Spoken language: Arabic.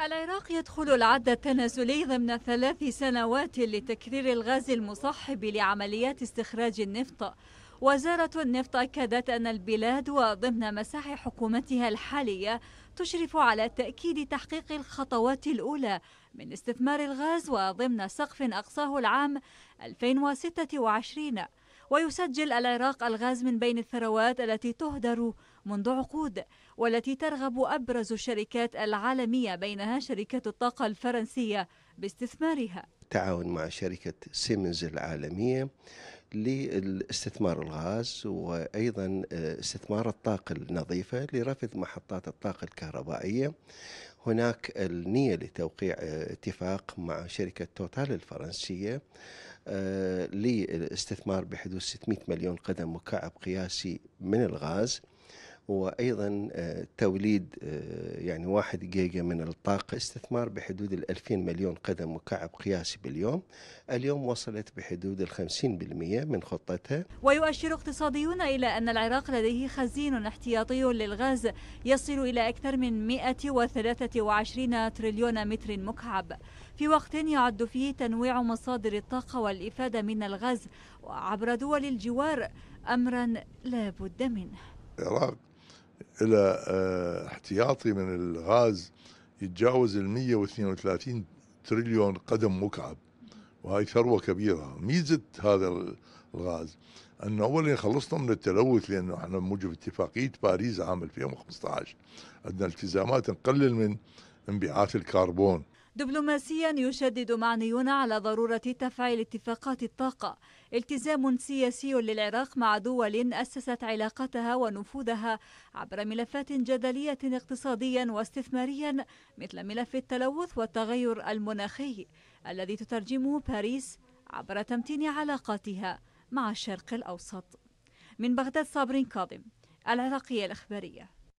العراق يدخل العد التنازلي ضمن ثلاث سنوات لتكرير الغاز المصحب لعمليات استخراج النفط وزارة النفط أكدت أن البلاد وضمن مساح حكومتها الحالية تشرف على تأكيد تحقيق الخطوات الأولى من استثمار الغاز وضمن سقف أقصاه العام 2026 ويسجل العراق الغاز من بين الثروات التي تهدر منذ عقود والتي ترغب أبرز الشركات العالمية بينها شركة الطاقة الفرنسية باستثمارها تعاون مع شركة سيمنز العالمية لاستثمار الغاز وأيضا آه، استثمار الطاقة النظيفة لرفض محطات الطاقة الكهربائية هناك النية لتوقيع آه، اتفاق مع شركة توتال الفرنسية للاستثمار آه، بحدود 600 مليون قدم مكعب قياسي من الغاز وايضا آه، توليد آه، يعني واحد جيجا من الطاقه استثمار بحدود ال 2000 مليون قدم مكعب قياسي باليوم اليوم وصلت بحدود ال 50% من خطتها ويؤشر اقتصاديون الى ان العراق لديه خزين احتياطي للغاز يصل الى اكثر من 123 تريليون متر مكعب في وقت يعد فيه تنويع مصادر الطاقه والافاده من الغاز عبر دول الجوار امرا لا بد منه العراق الى آه، احتياطي من الغاز يتجاوز ال 132 تريليون قدم مكعب وهي ثروه كبيره ميزه هذا الغاز انه اولا خلصنا من التلوث لانه احنا بموجب اتفاقيه باريس عام 2015 عندنا التزامات نقلل من انبعاث الكربون دبلوماسيا يشدد معنيون على ضرورة تفعيل اتفاقات الطاقة التزام سياسي للعراق مع دول أسست علاقتها ونفوذها عبر ملفات جدلية اقتصاديا واستثماريا مثل ملف التلوث والتغير المناخي الذي تترجمه باريس عبر تمتين علاقاتها مع الشرق الأوسط من بغداد صابرين كاظم العراقية الإخبارية